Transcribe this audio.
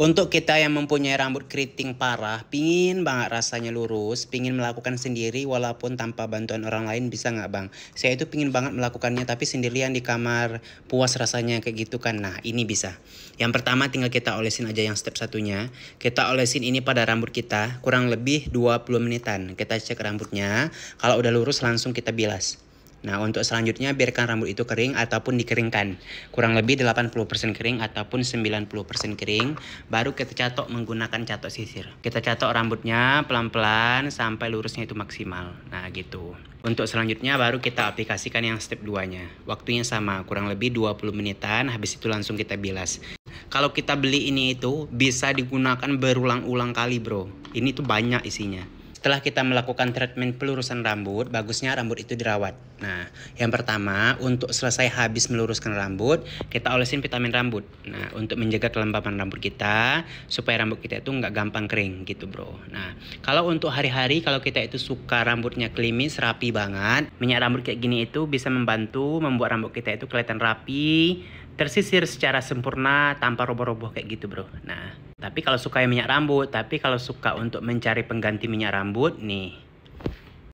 Untuk kita yang mempunyai rambut keriting parah, pingin banget rasanya lurus, pingin melakukan sendiri walaupun tanpa bantuan orang lain bisa nggak bang? Saya itu pingin banget melakukannya tapi sendirian di kamar, puas rasanya kayak gitu kan? Nah ini bisa. Yang pertama tinggal kita olesin aja yang step satunya. Kita olesin ini pada rambut kita kurang lebih 20 menitan. Kita cek rambutnya, kalau udah lurus langsung kita bilas. Nah, untuk selanjutnya biarkan rambut itu kering ataupun dikeringkan. Kurang lebih 80% kering ataupun 90% kering, baru kita catok menggunakan catok sisir. Kita catok rambutnya pelan-pelan sampai lurusnya itu maksimal. Nah, gitu. Untuk selanjutnya baru kita aplikasikan yang step 2-nya. Waktunya sama, kurang lebih 20 menitan, habis itu langsung kita bilas. Kalau kita beli ini itu bisa digunakan berulang-ulang kali, Bro. Ini tuh banyak isinya. Setelah kita melakukan treatment pelurusan rambut, bagusnya rambut itu dirawat. Nah, yang pertama, untuk selesai habis meluruskan rambut, kita olesin vitamin rambut. Nah, untuk menjaga kelembapan rambut kita, supaya rambut kita itu nggak gampang kering gitu bro. Nah, kalau untuk hari-hari, kalau kita itu suka rambutnya klimis, rapi banget, minyak rambut kayak gini itu bisa membantu membuat rambut kita itu kelihatan rapi, tersisir secara sempurna tanpa roboh-roboh kayak gitu bro. Nah, tapi kalau suka yang minyak rambut, tapi kalau suka untuk mencari pengganti minyak rambut nih